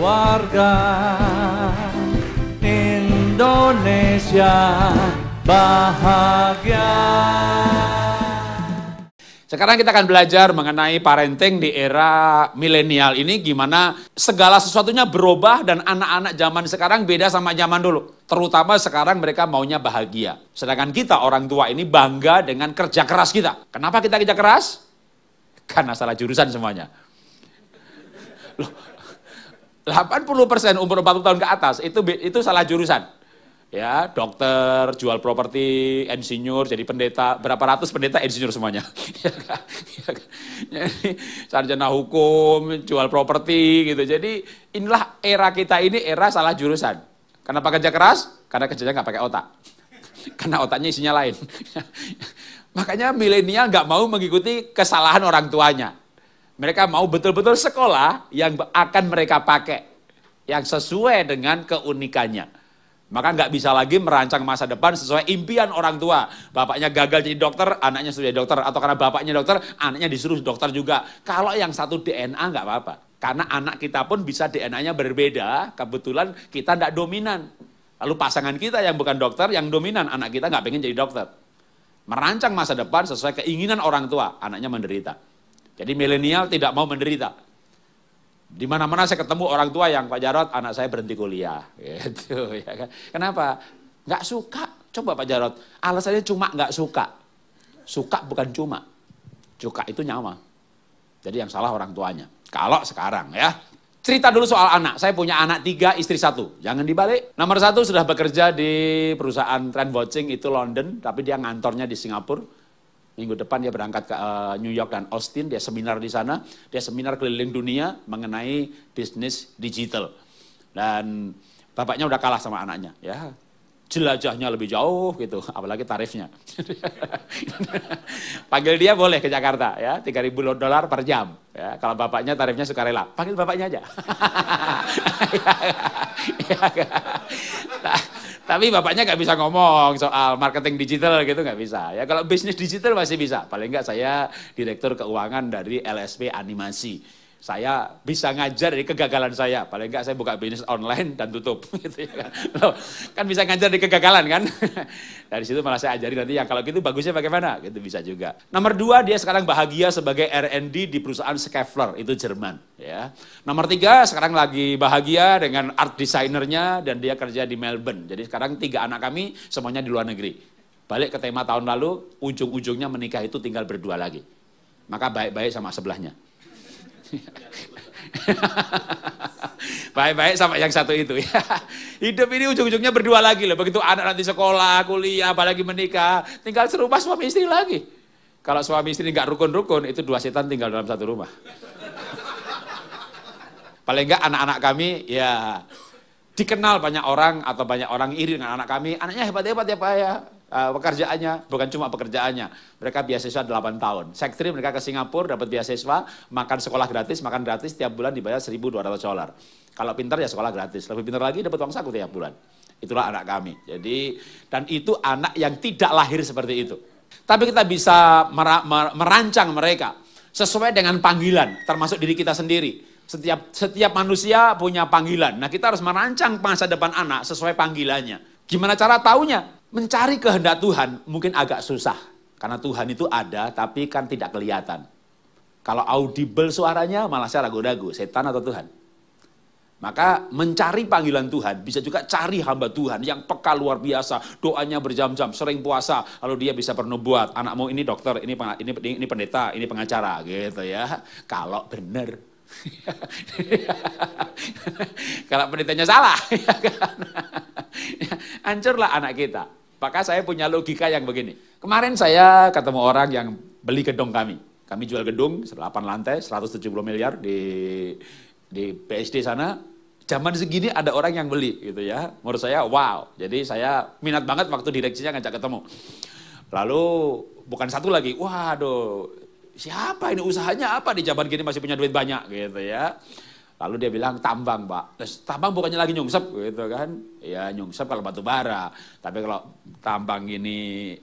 warga Indonesia bahagia. Sekarang kita akan belajar mengenai parenting di era milenial ini gimana segala sesuatunya berubah dan anak-anak zaman sekarang beda sama zaman dulu. Terutama sekarang mereka maunya bahagia. Sedangkan kita orang tua ini bangga dengan kerja keras kita. Kenapa kita kerja keras? Karena salah jurusan semuanya. Loh, 80% umur 40 tahun ke atas itu itu salah jurusan. Ya, dokter, jual properti, insinyur, jadi pendeta, berapa ratus pendeta insinyur semuanya. Ya kan? Ya kan? sarjana hukum, jual properti gitu. Jadi inilah era kita ini era salah jurusan. Kenapa kerja keras? Karena kerjanya nggak pakai otak. Karena otaknya isinya lain. Makanya milenial nggak mau mengikuti kesalahan orang tuanya. Mereka mau betul-betul sekolah yang akan mereka pakai. Yang sesuai dengan keunikannya. Maka nggak bisa lagi merancang masa depan sesuai impian orang tua. Bapaknya gagal jadi dokter, anaknya sudah dokter. Atau karena bapaknya dokter, anaknya disuruh dokter juga. Kalau yang satu DNA nggak apa-apa. Karena anak kita pun bisa DNA-nya berbeda, kebetulan kita tidak dominan. Lalu pasangan kita yang bukan dokter, yang dominan, anak kita nggak pengen jadi dokter. Merancang masa depan sesuai keinginan orang tua, anaknya menderita. Jadi milenial tidak mau menderita. Di mana-mana saya ketemu orang tua yang Pak Jarot, anak saya berhenti kuliah. Gitu, ya kan? Kenapa? Gak suka. Coba Pak Jarot, alasannya cuma gak suka. Suka bukan cuma. Suka itu nyawa. Jadi yang salah orang tuanya. Kalau sekarang ya. Cerita dulu soal anak. Saya punya anak tiga, istri satu. Jangan dibalik. Nomor satu sudah bekerja di perusahaan trend watching itu London, tapi dia ngantornya di Singapura Minggu depan dia berangkat ke eh, New York dan Austin, dia seminar di sana, dia seminar keliling dunia mengenai bisnis digital. Dan bapaknya udah kalah sama anaknya, ya jelajahnya lebih jauh gitu, apalagi tarifnya. panggil dia boleh ke Jakarta ya, 3000 dolar per jam. Ya, kalau bapaknya tarifnya suka rela, panggil bapaknya aja. Ya kan? Ya kan? Tapi bapaknya nggak bisa ngomong soal marketing digital gitu nggak bisa. Ya kalau bisnis digital masih bisa. Paling nggak saya direktur keuangan dari LSP Animasi saya bisa ngajar dari kegagalan saya. Paling enggak saya buka bisnis online dan tutup. Gitu ya kan. kan? bisa ngajar dari kegagalan kan. dari situ malah saya ajari nanti yang kalau gitu bagusnya bagaimana. Gitu bisa juga. Nomor dua dia sekarang bahagia sebagai R&D di perusahaan Skeffler. itu Jerman. Ya. Nomor tiga sekarang lagi bahagia dengan art desainernya dan dia kerja di Melbourne. Jadi sekarang tiga anak kami semuanya di luar negeri. Balik ke tema tahun lalu, ujung-ujungnya menikah itu tinggal berdua lagi. Maka baik-baik sama sebelahnya. Baik-baik sama yang satu itu ya. Hidup ini ujung-ujungnya berdua lagi loh. Begitu anak nanti sekolah, kuliah, apalagi menikah, tinggal serumah suami istri lagi. Kalau suami istri nggak rukun-rukun, itu dua setan tinggal dalam satu rumah. Paling nggak anak-anak kami ya dikenal banyak orang atau banyak orang iri dengan anak kami. Anaknya hebat-hebat ya Pak ya uh, pekerjaannya, bukan cuma pekerjaannya. Mereka beasiswa 8 tahun. Sektri mereka ke Singapura dapat beasiswa, makan sekolah gratis, makan gratis tiap bulan dibayar 1.200 dolar. Kalau pintar ya sekolah gratis, lebih pintar lagi dapat uang saku tiap bulan. Itulah anak kami. Jadi dan itu anak yang tidak lahir seperti itu. Tapi kita bisa merancang mereka sesuai dengan panggilan, termasuk diri kita sendiri. Setiap setiap manusia punya panggilan. Nah, kita harus merancang masa depan anak sesuai panggilannya. Gimana cara taunya? Mencari kehendak Tuhan mungkin agak susah. Karena Tuhan itu ada, tapi kan tidak kelihatan. Kalau audible suaranya, malah saya ragu-ragu, setan atau Tuhan. Maka mencari panggilan Tuhan, bisa juga cari hamba Tuhan yang peka luar biasa, doanya berjam-jam, sering puasa, lalu dia bisa bernubuat, anakmu ini dokter, ini ini ini pendeta, ini pengacara, gitu ya. Kalau benar. Kalau pendetanya salah, ya kan? hancurlah anak kita. Maka saya punya logika yang begini. Kemarin saya ketemu orang yang beli gedung kami. Kami jual gedung 8 lantai 170 miliar di di PSD sana. Zaman segini ada orang yang beli gitu ya. Menurut saya wow. Jadi saya minat banget waktu direksinya ngajak ketemu. Lalu bukan satu lagi. Waduh, siapa ini usahanya apa di zaman gini masih punya duit banyak gitu ya. Lalu dia bilang tambang pak. Terus, tambang bukannya lagi nyungsep gitu kan. Ya nyungsep kalau batu bara. Tapi kalau tambang ini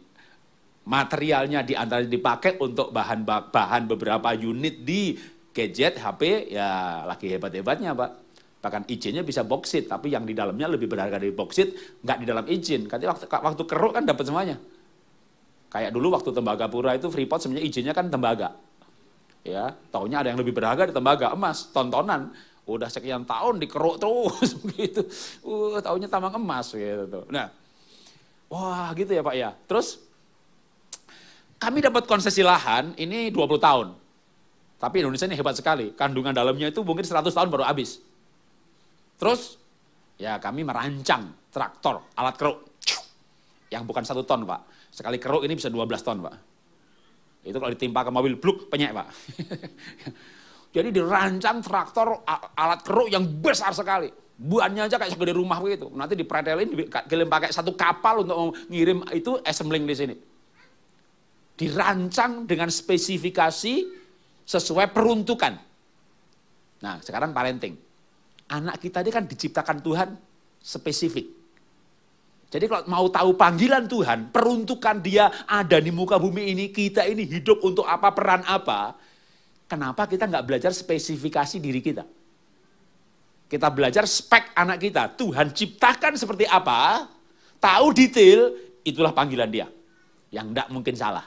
materialnya diantara dipakai untuk bahan bahan beberapa unit di gadget HP ya lagi hebat-hebatnya pak. Bahkan izinnya bisa boksit, tapi yang di dalamnya lebih berharga dari boksit, nggak di dalam izin. Katanya waktu, waktu keruk kan dapat semuanya. Kayak dulu waktu tembaga pura itu Freeport sebenarnya izinnya kan tembaga ya taunya ada yang lebih berharga di tembaga emas tontonan udah sekian tahun dikeruk terus begitu uh taunya tambang emas gitu tuh nah wah gitu ya pak ya terus kami dapat konsesi lahan ini 20 tahun tapi Indonesia ini hebat sekali kandungan dalamnya itu mungkin 100 tahun baru habis terus ya kami merancang traktor alat keruk yang bukan satu ton pak sekali keruk ini bisa 12 ton pak itu kalau ditimpa ke mobil bluk penyek pak. Jadi dirancang traktor alat keruk yang besar sekali. Buannya aja kayak segede rumah begitu. Nanti dipretelin, dikirim pakai satu kapal untuk ngirim itu assembling di sini. Dirancang dengan spesifikasi sesuai peruntukan. Nah sekarang parenting. Anak kita ini kan diciptakan Tuhan spesifik. Jadi kalau mau tahu panggilan Tuhan, peruntukan dia ada di muka bumi ini, kita ini hidup untuk apa, peran apa, kenapa kita nggak belajar spesifikasi diri kita? Kita belajar spek anak kita. Tuhan ciptakan seperti apa, tahu detail, itulah panggilan dia. Yang tidak mungkin salah.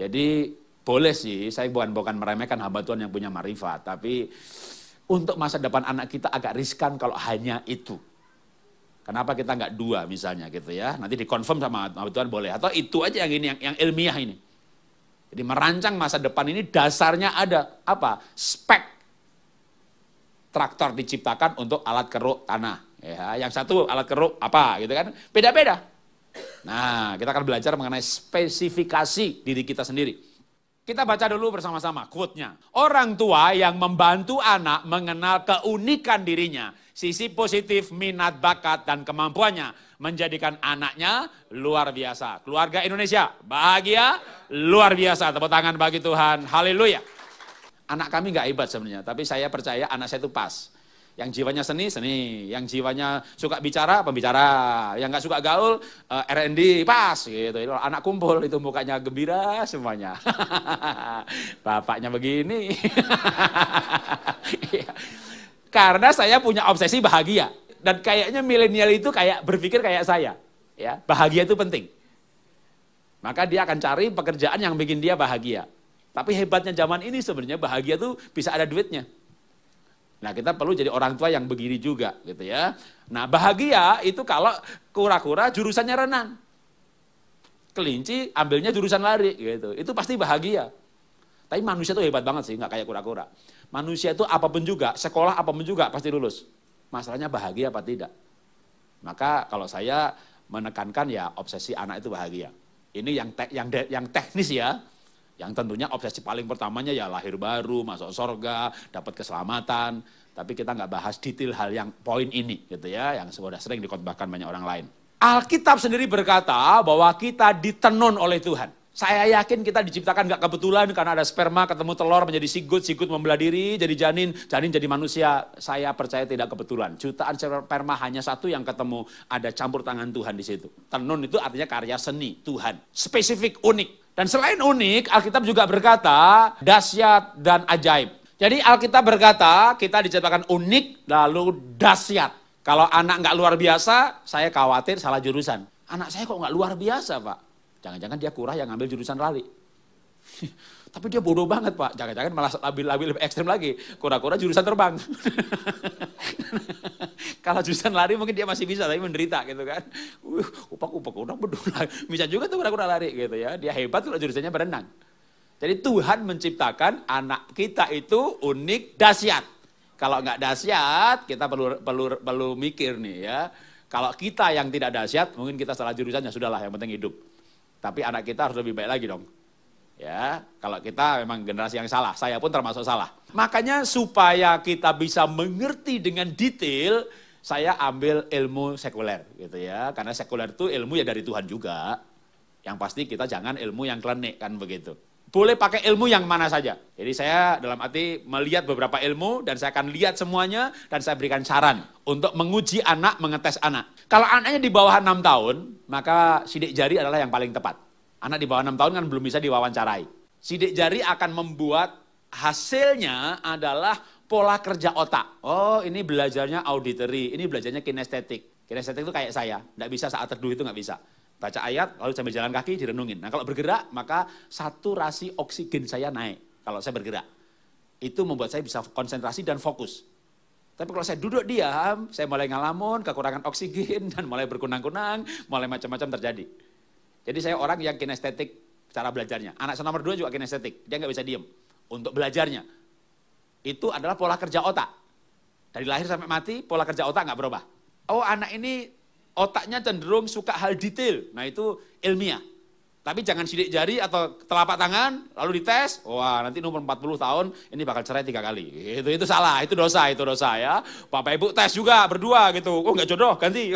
Jadi boleh sih, saya bukan bukan meremehkan hamba Tuhan yang punya marifat, tapi untuk masa depan anak kita agak riskan kalau hanya itu. Kenapa kita nggak dua misalnya gitu ya? Nanti dikonfirm sama Mabit Tuhan boleh. Atau itu aja yang ini yang, yang ilmiah ini. Jadi merancang masa depan ini dasarnya ada apa? Spek. Traktor diciptakan untuk alat keruk tanah. Ya, yang satu alat keruk apa gitu kan? Beda-beda. Nah, kita akan belajar mengenai spesifikasi diri kita sendiri. Kita baca dulu bersama-sama quote-nya. Orang tua yang membantu anak mengenal keunikan dirinya Sisi positif minat, bakat, dan kemampuannya menjadikan anaknya luar biasa. Keluarga Indonesia bahagia, luar biasa. Tepuk tangan bagi Tuhan. Haleluya. Anak kami nggak hebat sebenarnya, tapi saya percaya anak saya itu pas. Yang jiwanya seni, seni. Yang jiwanya suka bicara, pembicara. Yang nggak suka gaul, eh, R&D, pas gitu. Anak kumpul itu mukanya gembira semuanya. Bapaknya begini. Iya. Karena saya punya obsesi bahagia. Dan kayaknya milenial itu kayak berpikir kayak saya. ya Bahagia itu penting. Maka dia akan cari pekerjaan yang bikin dia bahagia. Tapi hebatnya zaman ini sebenarnya bahagia tuh bisa ada duitnya. Nah kita perlu jadi orang tua yang begini juga gitu ya. Nah bahagia itu kalau kura-kura jurusannya renang. Kelinci ambilnya jurusan lari gitu. Itu pasti bahagia. Tapi manusia tuh hebat banget sih, nggak kayak kura-kura. Manusia itu apapun juga, sekolah apapun juga pasti lulus. Masalahnya bahagia apa tidak. Maka kalau saya menekankan ya obsesi anak itu bahagia. Ini yang te yang yang teknis ya. Yang tentunya obsesi paling pertamanya ya lahir baru, masuk surga, dapat keselamatan. Tapi kita nggak bahas detail hal yang poin ini gitu ya, yang sudah sering dikotbahkan banyak orang lain. Alkitab sendiri berkata bahwa kita ditenun oleh Tuhan. Saya yakin kita diciptakan nggak kebetulan karena ada sperma ketemu telur menjadi sigut, sigut membelah diri, jadi janin, janin jadi manusia. Saya percaya tidak kebetulan. Jutaan sperma hanya satu yang ketemu, ada campur tangan Tuhan di situ. Tenun itu artinya karya seni Tuhan, spesifik, unik. Dan selain unik, Alkitab juga berkata dahsyat dan ajaib. Jadi Alkitab berkata kita diciptakan unik lalu dahsyat. Kalau anak nggak luar biasa, saya khawatir salah jurusan. Anak saya kok nggak luar biasa, Pak? Jangan-jangan dia kurah yang ngambil jurusan lari. Tapi dia bodoh banget pak, jangan-jangan malah labil-labil lebih ekstrim lagi. Kura-kura jurusan terbang. Kalau jurusan lari mungkin dia masih bisa, tapi menderita gitu kan. Uh, upak-upak udah bodoh Bisa juga tuh kura-kura lari gitu ya. Dia hebat tuh jurusannya berenang. Jadi Tuhan menciptakan anak kita itu unik dahsyat. Kalau nggak dahsyat, kita perlu perlu perlu mikir nih ya. Kalau kita yang tidak dahsyat, mungkin kita salah jurusannya sudahlah. Yang penting hidup. Tapi anak kita harus lebih baik lagi dong. Ya, kalau kita memang generasi yang salah, saya pun termasuk salah. Makanya supaya kita bisa mengerti dengan detail, saya ambil ilmu sekuler gitu ya. Karena sekuler itu ilmu ya dari Tuhan juga. Yang pasti kita jangan ilmu yang klenik kan begitu boleh pakai ilmu yang mana saja. Jadi saya dalam arti melihat beberapa ilmu dan saya akan lihat semuanya dan saya berikan saran untuk menguji anak, mengetes anak. Kalau anaknya di bawah 6 tahun, maka sidik jari adalah yang paling tepat. Anak di bawah 6 tahun kan belum bisa diwawancarai. Sidik jari akan membuat hasilnya adalah pola kerja otak. Oh ini belajarnya auditory, ini belajarnya kinestetik. Kinestetik itu kayak saya, nggak bisa saat teduh itu nggak bisa baca ayat, lalu sambil jalan kaki direnungin. Nah kalau bergerak maka saturasi oksigen saya naik kalau saya bergerak. Itu membuat saya bisa konsentrasi dan fokus. Tapi kalau saya duduk diam, saya mulai ngalamun, kekurangan oksigen, dan mulai berkunang-kunang, mulai macam-macam terjadi. Jadi saya orang yang kinestetik cara belajarnya. Anak saya nomor dua juga kinestetik, dia nggak bisa diem untuk belajarnya. Itu adalah pola kerja otak. Dari lahir sampai mati, pola kerja otak nggak berubah. Oh anak ini otaknya cenderung suka hal detail. Nah itu ilmiah. Tapi jangan sidik jari atau telapak tangan, lalu dites, wah nanti nomor 40 tahun ini bakal cerai tiga kali. Itu itu salah, itu dosa, itu dosa ya. Bapak Ibu tes juga berdua gitu, oh nggak jodoh, ganti.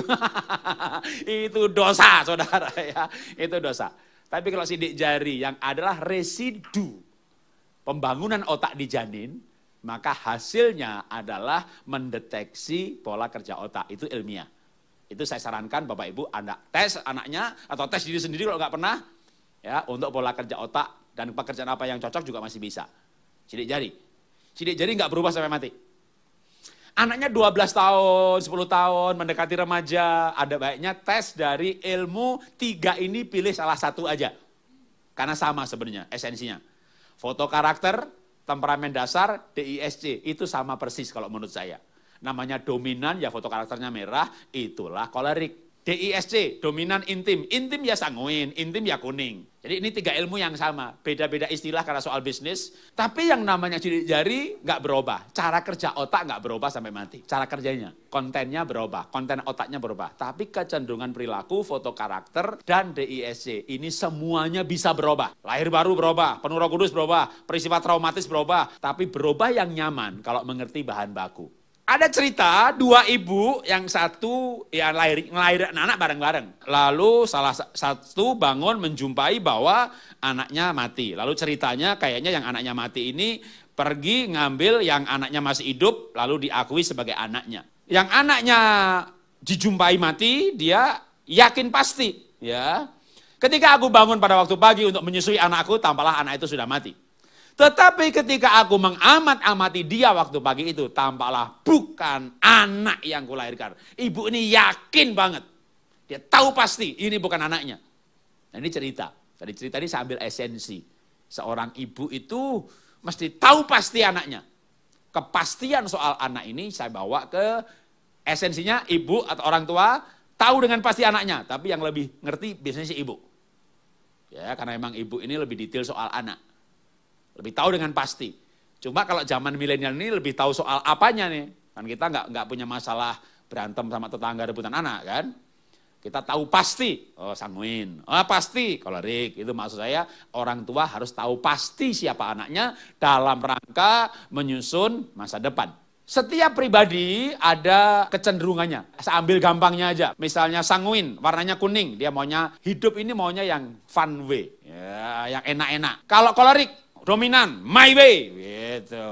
itu dosa saudara ya, itu dosa. Tapi kalau sidik jari yang adalah residu pembangunan otak di janin, maka hasilnya adalah mendeteksi pola kerja otak, itu ilmiah. Itu saya sarankan Bapak Ibu anda tes anaknya atau tes diri sendiri kalau nggak pernah ya untuk pola kerja otak dan pekerjaan apa yang cocok juga masih bisa. Sidik jari. Sidik jari nggak berubah sampai mati. Anaknya 12 tahun, 10 tahun, mendekati remaja, ada baiknya tes dari ilmu tiga ini pilih salah satu aja. Karena sama sebenarnya esensinya. Foto karakter, temperamen dasar, DISC, itu sama persis kalau menurut saya namanya dominan ya foto karakternya merah, itulah kolerik. DISC, dominan intim. Intim ya sanguin, intim ya kuning. Jadi ini tiga ilmu yang sama. Beda-beda istilah karena soal bisnis. Tapi yang namanya ciri jari nggak berubah. Cara kerja otak nggak berubah sampai mati. Cara kerjanya. Kontennya berubah, konten otaknya berubah. Tapi kecenderungan perilaku, foto karakter, dan DISC. Ini semuanya bisa berubah. Lahir baru berubah, penuh roh kudus berubah, peristiwa traumatis berubah. Tapi berubah yang nyaman kalau mengerti bahan baku ada cerita dua ibu yang satu ya lahir ngelahir anak bareng-bareng. Lalu salah satu bangun menjumpai bahwa anaknya mati. Lalu ceritanya kayaknya yang anaknya mati ini pergi ngambil yang anaknya masih hidup lalu diakui sebagai anaknya. Yang anaknya dijumpai mati dia yakin pasti ya. Ketika aku bangun pada waktu pagi untuk menyusui anakku tampaklah anak itu sudah mati. Tetapi ketika aku mengamat-amati dia waktu pagi itu, tampaklah bukan anak yang kulahirkan. Ibu ini yakin banget. Dia tahu pasti ini bukan anaknya. Nah, ini cerita. Tadi cerita ini sambil esensi. Seorang ibu itu mesti tahu pasti anaknya. Kepastian soal anak ini saya bawa ke esensinya ibu atau orang tua tahu dengan pasti anaknya. Tapi yang lebih ngerti biasanya si ibu. Ya, karena emang ibu ini lebih detail soal anak. Lebih tahu dengan pasti. Cuma kalau zaman milenial ini lebih tahu soal apanya nih. Kan kita nggak nggak punya masalah berantem sama tetangga rebutan anak kan. Kita tahu pasti, oh sanguin, oh pasti kolerik. Itu maksud saya orang tua harus tahu pasti siapa anaknya dalam rangka menyusun masa depan. Setiap pribadi ada kecenderungannya. Saya ambil gampangnya aja. Misalnya sanguin, warnanya kuning. Dia maunya hidup ini maunya yang fun way, ya, yang enak-enak. Kalau kolerik, dominan, my way. Gitu.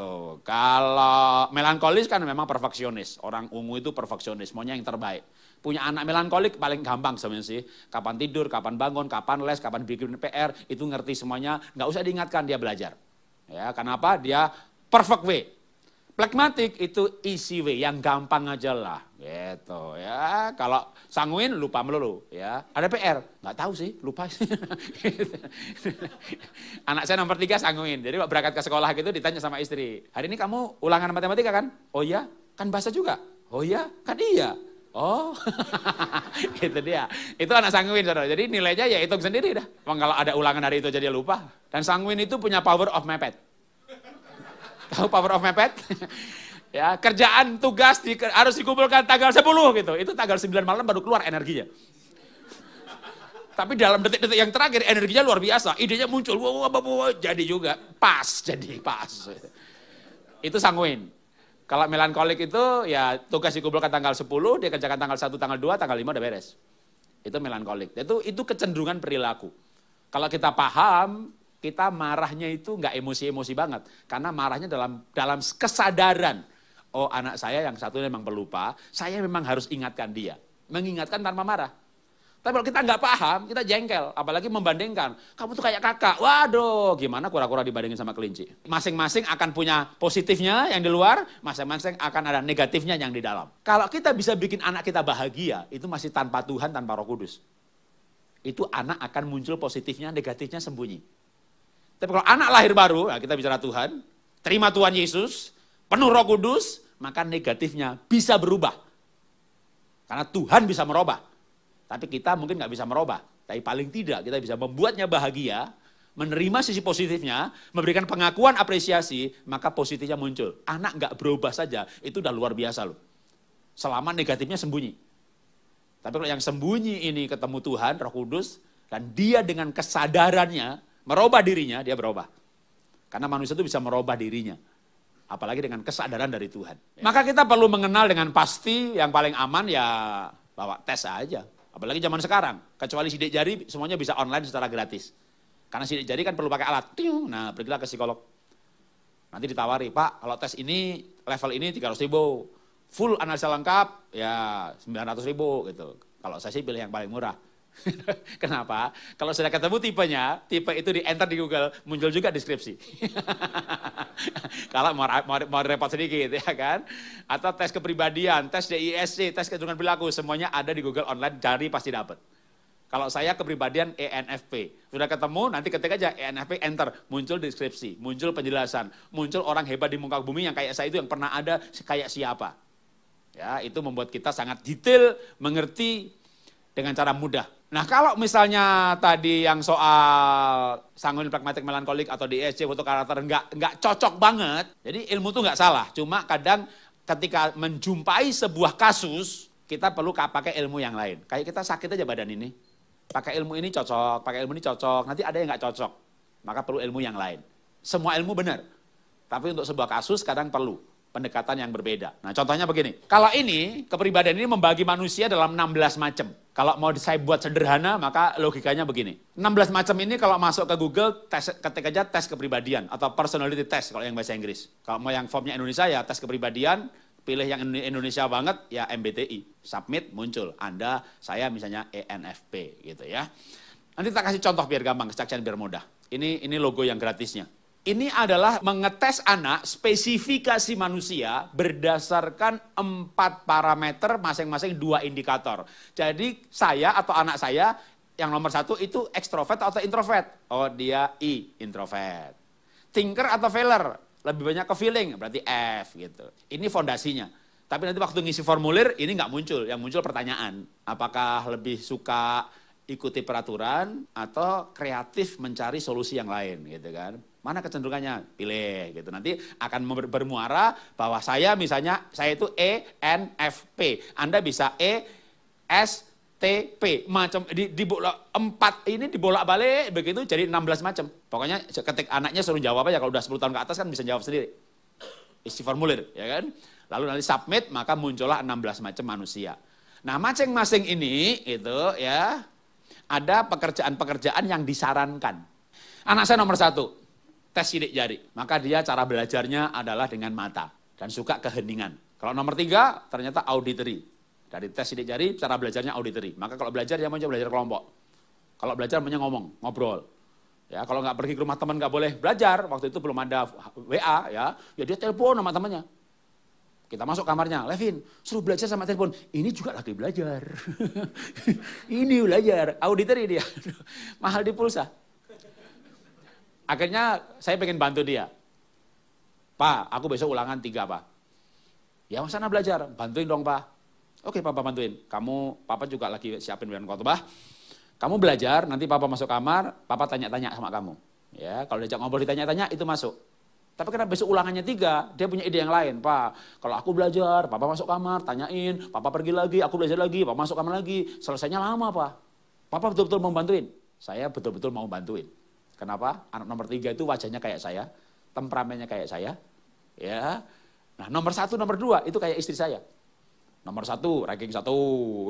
Kalau melankolis kan memang perfeksionis. Orang ungu itu perfeksionis, maunya yang terbaik. Punya anak melankolik paling gampang sebenarnya sih. Kapan tidur, kapan bangun, kapan les, kapan bikin PR, itu ngerti semuanya. Nggak usah diingatkan, dia belajar. Ya, kenapa? Dia perfect way. Pragmatik itu easy way, yang gampang aja lah. Gitu ya. Kalau sanguin lupa melulu ya. Ada PR? Nggak tahu sih, lupa sih. Anak saya nomor tiga sanguin. Jadi berangkat ke sekolah gitu ditanya sama istri. Hari ini kamu ulangan matematika kan? Oh iya, kan bahasa juga. Oh iya, kan iya. Oh, itu dia. Itu anak sanguin, saudara. Jadi nilainya ya hitung sendiri dah. Kalau ada ulangan hari itu jadi lupa. Dan sanguin itu punya power of mepet. Tahu power of mepet? ya, kerjaan tugas di, harus dikumpulkan tanggal 10 gitu. Itu tanggal 9 malam baru keluar energinya. Tapi dalam detik-detik yang terakhir energinya luar biasa. Idenya muncul, wow, wow, wow, wow, jadi juga. Pas, jadi pas. Itu sanguin. Kalau melankolik itu ya tugas dikumpulkan tanggal 10, dia kerjakan tanggal 1, tanggal 2, tanggal 5 udah beres. Itu melankolik. Itu itu kecenderungan perilaku. Kalau kita paham, kita marahnya itu nggak emosi-emosi banget. Karena marahnya dalam dalam kesadaran. Oh anak saya yang satu memang pelupa, saya memang harus ingatkan dia. Mengingatkan tanpa marah. Tapi kalau kita nggak paham, kita jengkel. Apalagi membandingkan. Kamu tuh kayak kakak. Waduh, gimana kura-kura dibandingin sama kelinci. Masing-masing akan punya positifnya yang di luar, masing-masing akan ada negatifnya yang di dalam. Kalau kita bisa bikin anak kita bahagia, itu masih tanpa Tuhan, tanpa roh kudus. Itu anak akan muncul positifnya, negatifnya sembunyi. Tapi kalau anak lahir baru, nah kita bicara Tuhan, terima Tuhan Yesus, penuh roh kudus, maka negatifnya bisa berubah. Karena Tuhan bisa merubah. Tapi kita mungkin nggak bisa merubah. Tapi paling tidak kita bisa membuatnya bahagia, menerima sisi positifnya, memberikan pengakuan apresiasi, maka positifnya muncul. Anak nggak berubah saja, itu udah luar biasa loh. Selama negatifnya sembunyi. Tapi kalau yang sembunyi ini ketemu Tuhan, roh kudus, dan dia dengan kesadarannya merubah dirinya, dia berubah. Karena manusia itu bisa merubah dirinya. Apalagi dengan kesadaran dari Tuhan. Ya. Maka kita perlu mengenal dengan pasti yang paling aman ya bawa tes aja. Apalagi zaman sekarang. Kecuali sidik jari semuanya bisa online secara gratis. Karena sidik jari kan perlu pakai alat. Nah pergilah ke psikolog. Nanti ditawari, Pak kalau tes ini level ini 300 ribu. Full analisa lengkap ya 900 ribu gitu. Kalau saya sih pilih yang paling murah. Kenapa? Kalau sudah ketemu tipenya, tipe itu di enter di Google, muncul juga deskripsi. Kalau mau, mau, mau repot sedikit ya kan. Atau tes kepribadian, tes DISC, tes kecenderungan perilaku, semuanya ada di Google online, dari pasti dapat. Kalau saya kepribadian ENFP, sudah ketemu nanti ketik aja ENFP enter, muncul deskripsi, muncul penjelasan, muncul orang hebat di muka bumi yang kayak saya itu yang pernah ada kayak siapa. Ya, itu membuat kita sangat detail mengerti dengan cara mudah. Nah kalau misalnya tadi yang soal sanguin pragmatik melankolik atau DSC e foto karakter nggak nggak cocok banget, jadi ilmu tuh nggak salah. Cuma kadang ketika menjumpai sebuah kasus kita perlu pakai ilmu yang lain. Kayak kita sakit aja badan ini, pakai ilmu ini cocok, pakai ilmu ini cocok, nanti ada yang nggak cocok, maka perlu ilmu yang lain. Semua ilmu benar, tapi untuk sebuah kasus kadang perlu pendekatan yang berbeda. Nah contohnya begini, kalau ini kepribadian ini membagi manusia dalam 16 macam. Kalau mau saya buat sederhana maka logikanya begini. 16 macam ini kalau masuk ke Google tes, ketik aja tes kepribadian atau personality test kalau yang bahasa Inggris. Kalau mau yang formnya Indonesia ya tes kepribadian, pilih yang Indonesia banget ya MBTI. Submit muncul, Anda, saya misalnya ENFP gitu ya. Nanti kita kasih contoh biar gampang, kesaksian biar mudah. Ini ini logo yang gratisnya. Ini adalah mengetes anak spesifikasi manusia berdasarkan empat parameter masing-masing dua indikator. Jadi saya atau anak saya yang nomor satu itu ekstrovert atau introvert. Oh dia I, introvert. Thinker atau failer, lebih banyak ke feeling, berarti F gitu. Ini fondasinya. Tapi nanti waktu ngisi formulir ini nggak muncul, yang muncul pertanyaan. Apakah lebih suka ikuti peraturan atau kreatif mencari solusi yang lain gitu kan. Mana kecenderungannya? Pilih gitu. Nanti akan bermuara bahwa saya misalnya saya itu E Anda bisa E S T P. Macam di, di empat ini dibolak-balik begitu jadi 16 macam. Pokoknya ketik anaknya suruh jawab aja kalau udah 10 tahun ke atas kan bisa jawab sendiri. Isi formulir, ya kan? Lalu nanti submit maka muncullah 16 macam manusia. Nah, masing-masing ini itu ya ada pekerjaan-pekerjaan yang disarankan. Anak saya nomor satu, tes sidik jari. Maka dia cara belajarnya adalah dengan mata dan suka keheningan. Kalau nomor tiga ternyata auditory. Dari tes sidik jari cara belajarnya auditory. Maka kalau belajar dia mau belajar kelompok. Kalau belajar punya ngomong, ngobrol. Ya, kalau nggak pergi ke rumah teman nggak boleh belajar. Waktu itu belum ada WA ya. Ya dia telepon sama temannya. Kita masuk kamarnya, Levin, suruh belajar sama telepon. Ini juga lagi belajar. ini belajar, auditor dia, Mahal di pulsa. Akhirnya saya pengen bantu dia. Pak, aku besok ulangan tiga, Pak. Ya, sana belajar. Bantuin dong, Pak. Oke, Papa bantuin. Kamu, Papa juga lagi siapin kota, khotbah. Kamu belajar, nanti Papa masuk kamar, Papa tanya-tanya sama kamu. Ya, kalau diajak ngobrol ditanya-tanya, itu masuk. Tapi karena besok ulangannya tiga, dia punya ide yang lain. Pak, kalau aku belajar, papa masuk kamar, tanyain, papa pergi lagi, aku belajar lagi, papa masuk kamar lagi. Selesainya lama, Pak. Papa betul-betul mau bantuin. Saya betul-betul mau bantuin. Kenapa? Anak nomor tiga itu wajahnya kayak saya, temperamennya kayak saya, ya. Nah nomor satu, nomor dua itu kayak istri saya. Nomor satu, ranking satu.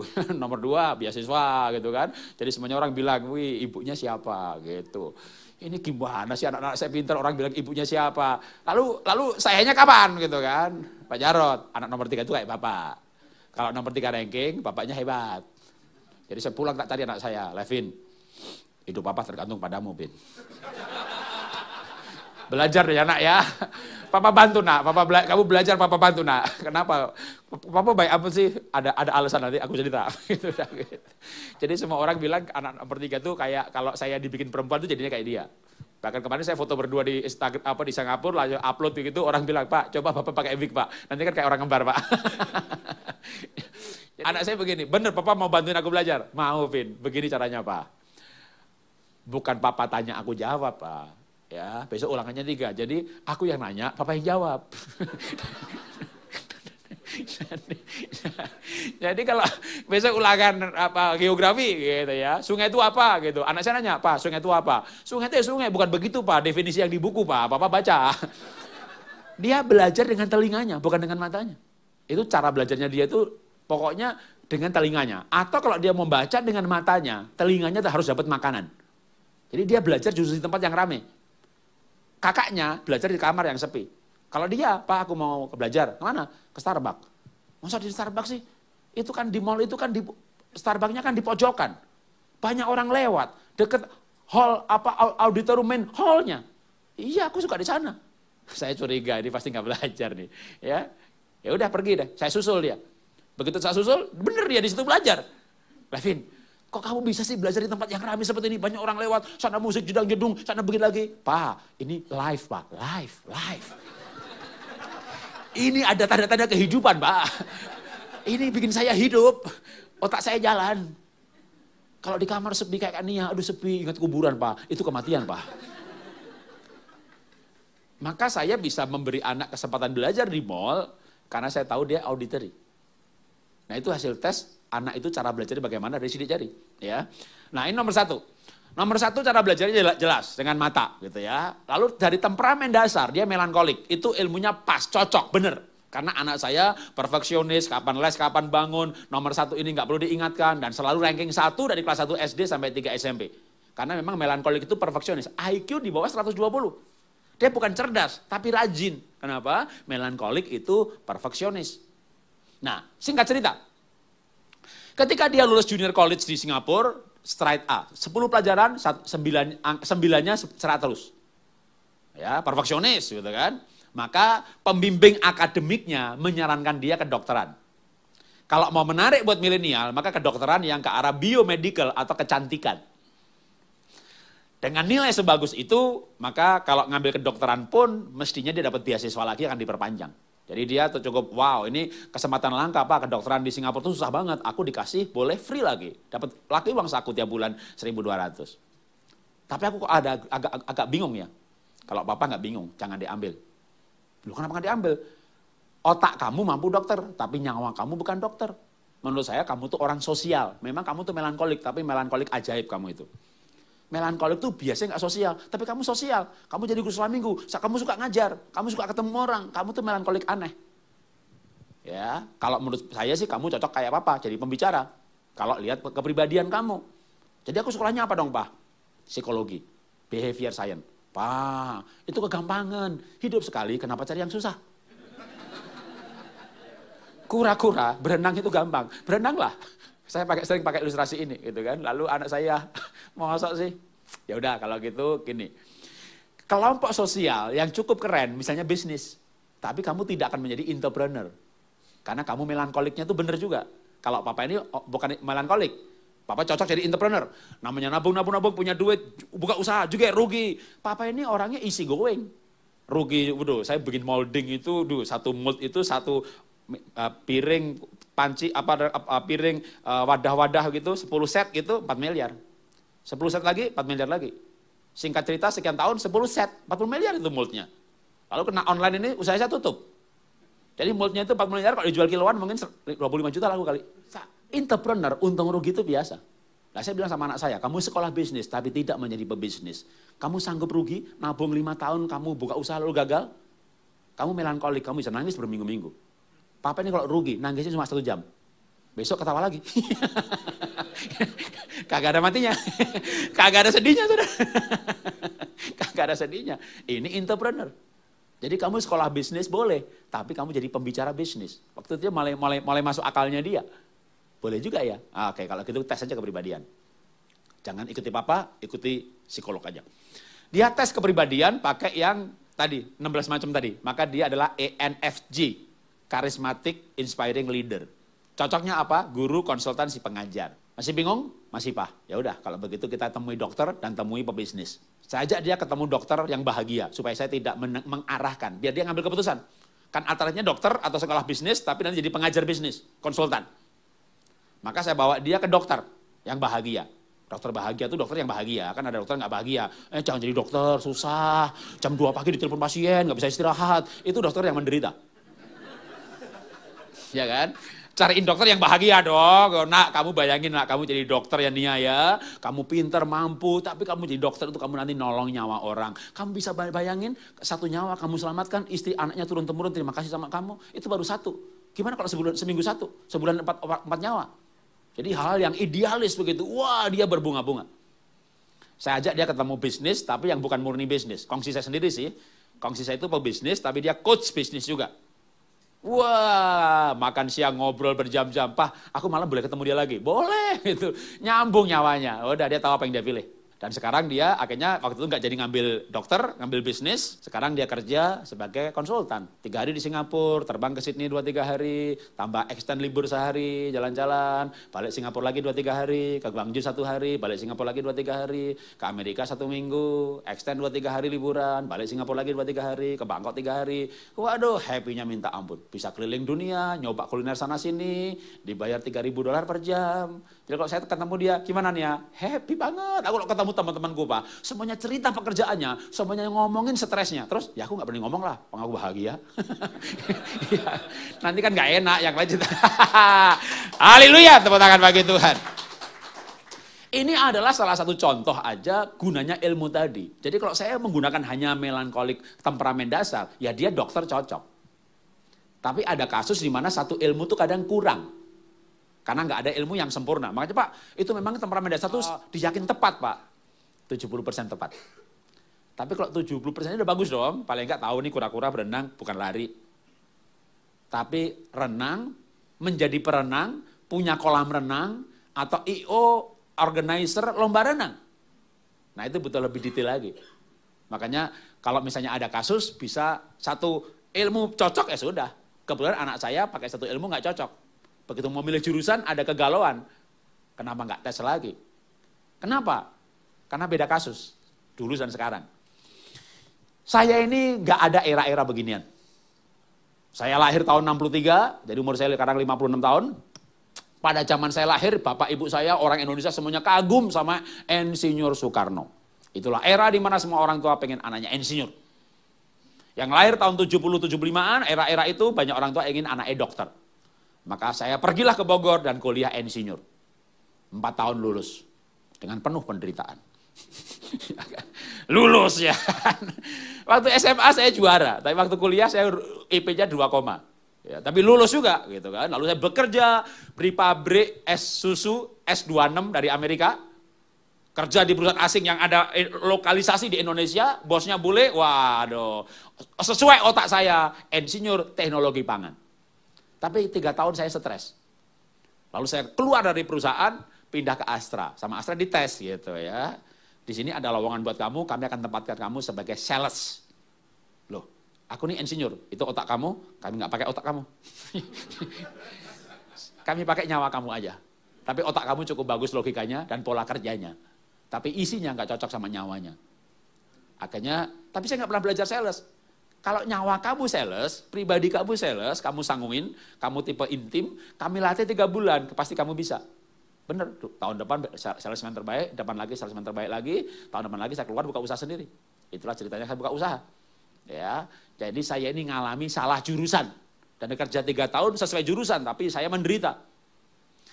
nomor dua, biasiswa, gitu kan. Jadi semuanya orang bilang, wih ibunya siapa gitu. Ini gimana sih anak-anak saya pintar, orang bilang ibunya siapa. Lalu lalu sayanya kapan gitu kan. Pak Jarot, anak nomor tiga itu kayak bapak. Kalau nomor tiga ranking, bapaknya hebat. Jadi saya pulang tak tadi anak saya, Levin. Hidup papa tergantung padamu, Bin. Belajar ya nak ya. Papa bantu nak, papa bela kamu belajar papa bantu nak. Kenapa? Papa baik apa sih? Ada ada alasan nanti aku cerita. Gitu, jadi semua orang bilang anak nomor tiga tuh kayak kalau saya dibikin perempuan tuh jadinya kayak dia. Bahkan kemarin saya foto berdua di Instagram apa di Singapura lalu upload begitu orang bilang, "Pak, coba papa pakai wig, Pak. Nanti kan kayak orang kembar, Pak." Jadi, anak saya begini, "Bener, Papa mau bantuin aku belajar?" "Mau, Vin. Begini caranya, Pak." Bukan papa tanya aku jawab, Pak. Ya, besok ulangannya tiga. Jadi aku yang nanya, papa yang jawab. jadi, kalau besok ulangan apa geografi gitu ya, sungai itu apa gitu. Anak saya nanya, "Pak, sungai itu apa?" "Sungai itu ya sungai, bukan begitu, Pak. Definisi yang di buku, Pak. Papa baca." Dia belajar dengan telinganya, bukan dengan matanya. Itu cara belajarnya dia itu pokoknya dengan telinganya. Atau kalau dia membaca dengan matanya, telinganya harus dapat makanan. Jadi dia belajar justru di tempat yang rame. Kakaknya belajar di kamar yang sepi. Kalau dia, Pak aku mau belajar, kemana? Ke Starbucks. Masa di Starbucks sih? Itu kan di mall itu kan di Starbucksnya kan di pojokan. Banyak orang lewat, deket hall apa auditorium main hallnya. Iya, aku suka di sana. Saya curiga, ini pasti nggak belajar nih. Ya, ya udah pergi deh. Saya susul dia. Begitu saya susul, bener dia di situ belajar. Levin, Kok kamu bisa sih belajar di tempat yang ramai seperti ini? Banyak orang lewat, sana musik jedang gedung sana begini lagi. Pak, ini live pak, live, live. Ini ada tanda-tanda kehidupan pak. Ini bikin saya hidup, otak saya jalan. Kalau di kamar sepi kayak ya, aduh sepi, ingat kuburan pak, itu kematian pak. Maka saya bisa memberi anak kesempatan belajar di mall, karena saya tahu dia auditory. Nah itu hasil tes anak itu cara belajarnya bagaimana dari sidik jari. Ya. Nah ini nomor satu. Nomor satu cara belajarnya jelas dengan mata gitu ya. Lalu dari temperamen dasar dia melankolik. Itu ilmunya pas, cocok, bener. Karena anak saya perfeksionis, kapan les, kapan bangun, nomor satu ini nggak perlu diingatkan, dan selalu ranking satu dari kelas 1 SD sampai 3 SMP. Karena memang melankolik itu perfeksionis, IQ di bawah 120. Dia bukan cerdas, tapi rajin. Kenapa? Melankolik itu perfeksionis. Nah, singkat cerita, Ketika dia lulus junior college di Singapura, straight A. 10 pelajaran, 9, 9-nya cerah terus. Ya, perfeksionis gitu kan. Maka pembimbing akademiknya menyarankan dia ke dokteran. Kalau mau menarik buat milenial, maka kedokteran yang ke arah biomedical atau kecantikan. Dengan nilai sebagus itu, maka kalau ngambil kedokteran pun mestinya dia dapat beasiswa lagi akan diperpanjang. Jadi dia cukup, wow ini kesempatan langka Pak, kedokteran di Singapura tuh susah banget. Aku dikasih boleh free lagi. Dapat laki uang saku tiap bulan 1200. Tapi aku kok ada agak, agak bingung ya. Kalau papa nggak bingung, jangan diambil. Lu kenapa nggak diambil? Otak kamu mampu dokter, tapi nyawa kamu bukan dokter. Menurut saya kamu tuh orang sosial. Memang kamu tuh melankolik, tapi melankolik ajaib kamu itu. Melankolik itu biasanya nggak sosial, tapi kamu sosial. Kamu jadi guru selama minggu, kamu suka ngajar, kamu suka ketemu orang, kamu tuh melankolik aneh. Ya, kalau menurut saya sih kamu cocok kayak apa? jadi pembicara. Kalau lihat kepribadian kamu. Jadi aku sekolahnya apa dong, Pak? Psikologi, behavior science. Pak, itu kegampangan. Hidup sekali, kenapa cari yang susah? Kura-kura, berenang itu gampang. Berenanglah saya pakai sering pakai ilustrasi ini gitu kan. Lalu anak saya mau mosok sih. Ya udah kalau gitu gini. Kelompok sosial yang cukup keren misalnya bisnis, tapi kamu tidak akan menjadi entrepreneur. Karena kamu melankoliknya itu benar juga. Kalau papa ini oh, bukan melankolik, Papa cocok jadi entrepreneur. Namanya nabung, nabung, nabung, punya duit, buka usaha juga rugi. Papa ini orangnya easy going. Rugi, waduh, saya bikin molding itu, duh, satu mold itu satu Eh, piring panci apa eh, piring eh, wadah-wadah gitu 10 set gitu 4 miliar. 10 set lagi 4 miliar lagi. Singkat cerita sekian tahun 10 set 40 miliar itu multnya. Lalu kena online ini usaha saya tutup. Jadi multnya itu 40 miliar kalau dijual kiloan mungkin 25 juta laku kali. Entrepreneur untung rugi itu biasa. Nah saya bilang sama anak saya, kamu sekolah bisnis tapi tidak menjadi pebisnis. Kamu sanggup rugi, nabung lima tahun, kamu buka usaha lalu gagal. Kamu melankolik, kamu bisa nangis berminggu-minggu. Papa ini kalau rugi, nangisnya cuma satu jam. Besok ketawa lagi. Kagak ada matinya. Kagak ada sedihnya, sudah, Kagak ada sedihnya. Ini entrepreneur. Jadi kamu sekolah bisnis boleh, tapi kamu jadi pembicara bisnis. Waktu itu mulai, mulai, mulai masuk akalnya dia. Boleh juga ya? Ah, oke, kalau gitu tes aja kepribadian. Jangan ikuti papa, ikuti psikolog aja. Dia tes kepribadian pakai yang tadi, 16 macam tadi. Maka dia adalah ENFJ, karismatik, inspiring leader. Cocoknya apa? Guru, konsultan, si pengajar. Masih bingung? Masih pah. Ya udah, kalau begitu kita temui dokter dan temui pebisnis. Saya ajak dia ketemu dokter yang bahagia supaya saya tidak men- mengarahkan, biar dia ngambil keputusan. Kan atletnya dokter atau sekolah bisnis, tapi nanti jadi pengajar bisnis, konsultan. Maka saya bawa dia ke dokter yang bahagia. Dokter bahagia itu dokter yang bahagia, kan ada dokter nggak bahagia. Eh jangan jadi dokter, susah, jam 2 pagi ditelepon pasien, nggak bisa istirahat. Itu dokter yang menderita ya kan? Cariin dokter yang bahagia dong. Oh, nak, kamu bayangin nak kamu jadi dokter ya Nia ya. Kamu pinter, mampu, tapi kamu jadi dokter untuk kamu nanti nolong nyawa orang. Kamu bisa bayangin satu nyawa kamu selamatkan, istri anaknya turun temurun terima kasih sama kamu. Itu baru satu. Gimana kalau sebulan seminggu satu, sebulan empat, empat nyawa? Jadi hal yang idealis begitu. Wah, dia berbunga-bunga. Saya ajak dia ketemu bisnis, tapi yang bukan murni bisnis. Kongsi saya sendiri sih. Kongsi saya itu pebisnis, tapi dia coach bisnis juga. Wah, makan siang ngobrol berjam-jam. Pak, aku malam boleh ketemu dia lagi. Boleh, itu Nyambung nyawanya. Udah, dia tahu apa yang dia pilih. Dan sekarang dia akhirnya waktu itu nggak jadi ngambil dokter, ngambil bisnis. Sekarang dia kerja sebagai konsultan. Tiga hari di Singapura, terbang ke Sydney dua tiga hari, tambah extend libur sehari, jalan-jalan, balik Singapura lagi dua tiga hari, ke Guangzhou satu hari, balik Singapura lagi dua tiga hari, ke Amerika satu minggu, extend dua tiga hari liburan, balik Singapura lagi dua tiga hari, ke Bangkok tiga hari. Waduh, happy-nya minta ampun. Bisa keliling dunia, nyoba kuliner sana sini, dibayar tiga ribu dolar per jam, jadi kalau saya ketemu dia, gimana nih ya? Happy banget. Aku kalau ketemu teman-teman gue, Pak, semuanya cerita pekerjaannya, semuanya ngomongin stresnya. Terus, ya aku nggak berani ngomong lah, aku bahagia. ya, nanti kan nggak enak, yang lanjut. Haleluya, tepuk tangan bagi Tuhan. Ini adalah salah satu contoh aja gunanya ilmu tadi. Jadi kalau saya menggunakan hanya melankolik temperamen dasar, ya dia dokter cocok. Tapi ada kasus di mana satu ilmu tuh kadang kurang. Karena nggak ada ilmu yang sempurna. Makanya Pak, itu memang temperamen dasar satu uh, diyakin tepat Pak. 70% tepat. Tapi kalau 70% udah bagus dong. Paling nggak tahu nih kura-kura berenang bukan lari. Tapi renang, menjadi perenang, punya kolam renang, atau IO organizer lomba renang. Nah itu butuh lebih detail lagi. Makanya kalau misalnya ada kasus bisa satu ilmu cocok ya sudah. Kebetulan anak saya pakai satu ilmu nggak cocok. Begitu mau milih jurusan ada kegalauan. Kenapa nggak tes lagi? Kenapa? Karena beda kasus. Dulu dan sekarang. Saya ini nggak ada era-era beginian. Saya lahir tahun 63, jadi umur saya sekarang 56 tahun. Pada zaman saya lahir, bapak ibu saya orang Indonesia semuanya kagum sama Insinyur Soekarno. Itulah era di mana semua orang tua pengen anaknya insinyur. Yang lahir tahun 70-75an, era-era itu banyak orang tua ingin anaknya dokter. Maka saya pergilah ke Bogor dan kuliah insinyur. Empat tahun lulus. Dengan penuh penderitaan. lulus ya. waktu SMA saya juara, tapi waktu kuliah saya IP-nya 2 koma. Ya, tapi lulus juga gitu kan. Lalu saya bekerja di pabrik es susu S26 dari Amerika. Kerja di perusahaan asing yang ada eh, lokalisasi di Indonesia, bosnya bule, waduh. Sesuai otak saya, insinyur teknologi pangan. Tapi tiga tahun saya stres. Lalu saya keluar dari perusahaan, pindah ke Astra. Sama Astra dites gitu ya. Di sini ada lowongan buat kamu, kami akan tempatkan kamu sebagai sales. Loh, aku nih insinyur, itu otak kamu, kami nggak pakai otak kamu. kami pakai nyawa kamu aja. Tapi otak kamu cukup bagus logikanya dan pola kerjanya. Tapi isinya nggak cocok sama nyawanya. Akhirnya, tapi saya nggak pernah belajar sales. Kalau nyawa kamu sales, pribadi kamu sales, kamu sanguin, kamu tipe intim, kami latih tiga bulan, pasti kamu bisa. Bener, tuh, tahun depan salesman terbaik, depan lagi salesman terbaik lagi, tahun depan lagi saya keluar buka usaha sendiri. Itulah ceritanya saya buka usaha. Ya, jadi saya ini ngalami salah jurusan dan kerja tiga tahun sesuai jurusan, tapi saya menderita.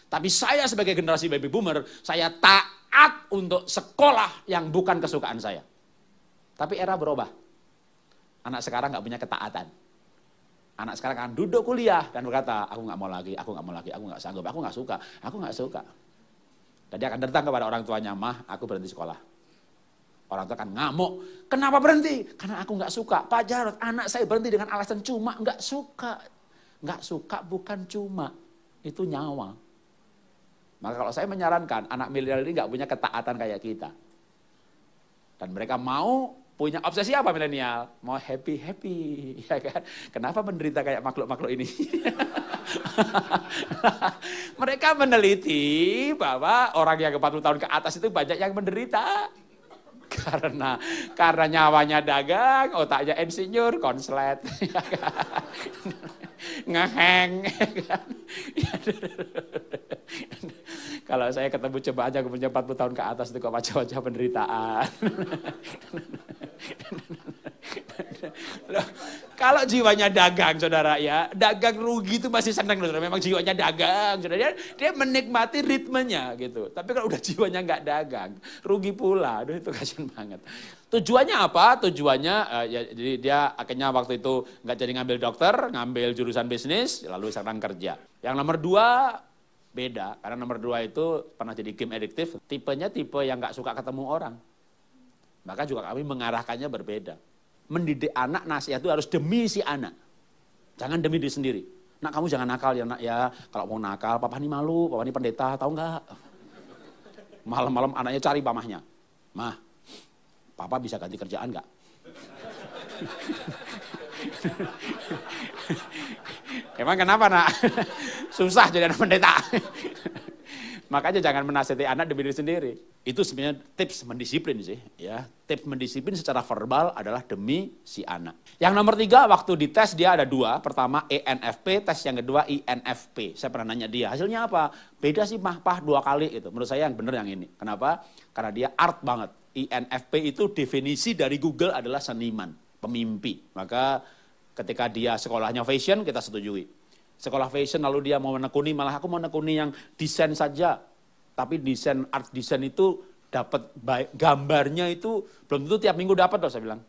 Tapi saya sebagai generasi baby boomer, saya taat untuk sekolah yang bukan kesukaan saya. Tapi era berubah. Anak sekarang nggak punya ketaatan. Anak sekarang kan duduk kuliah dan berkata, aku nggak mau lagi, aku nggak mau lagi, aku nggak sanggup, aku nggak suka, aku nggak suka. Dan akan datang kepada orang tuanya, mah, aku berhenti sekolah. Orang tua akan ngamuk, kenapa berhenti? Karena aku nggak suka. Pak Jarod, anak saya berhenti dengan alasan cuma nggak suka. Nggak suka bukan cuma, itu nyawa. Maka kalau saya menyarankan, anak milenial ini nggak punya ketaatan kayak kita. Dan mereka mau punya obsesi apa milenial? Mau happy happy, ya kan? Kenapa menderita kayak makhluk-makhluk ini? Mereka meneliti bahwa orang yang 40 tahun ke atas itu banyak yang menderita karena karena nyawanya dagang, otaknya insinyur, konslet. Ya kan? ngeheng. Kalau saya ketemu coba aja ke 40 tahun ke atas itu kok wajah-wajah penderitaan. kalau jiwanya dagang, saudara ya, dagang rugi itu masih senang, saudara. Memang jiwanya dagang, saudara. Dia, dia menikmati ritmenya gitu. Tapi kalau udah jiwanya nggak dagang, rugi pula. Aduh itu kasihan banget. Tujuannya apa? Tujuannya uh, ya, jadi dia akhirnya waktu itu nggak jadi ngambil dokter, ngambil jurusan bisnis, lalu sekarang kerja. Yang nomor dua beda karena nomor dua itu pernah jadi game adiktif, tipenya tipe yang nggak suka ketemu orang. Maka juga kami mengarahkannya berbeda. Mendidik anak nasihat itu harus demi si anak. Jangan demi diri sendiri. Nak kamu jangan nakal ya nak ya. Kalau mau nakal, papa ini malu, papa ini pendeta, tahu nggak? Malam-malam anaknya cari pamahnya. Mah, Papa bisa ganti kerjaan nggak? Emang kenapa nak? Susah jadi anak pendeta. Makanya jangan menasihati anak demi diri sendiri. Itu sebenarnya tips mendisiplin sih. ya Tips mendisiplin secara verbal adalah demi si anak. Yang nomor tiga, waktu dites dia ada dua. Pertama ENFP, tes yang kedua INFP. Saya pernah nanya dia, hasilnya apa? Beda sih mah, pah dua kali itu. Menurut saya yang benar yang ini. Kenapa? Karena dia art banget. INFP itu definisi dari Google adalah seniman, pemimpi. Maka ketika dia sekolahnya fashion, kita setujui. Sekolah fashion lalu dia mau menekuni, malah aku mau menekuni yang desain saja. Tapi desain, art desain itu dapat gambarnya itu belum tentu tiap minggu dapat loh saya bilang.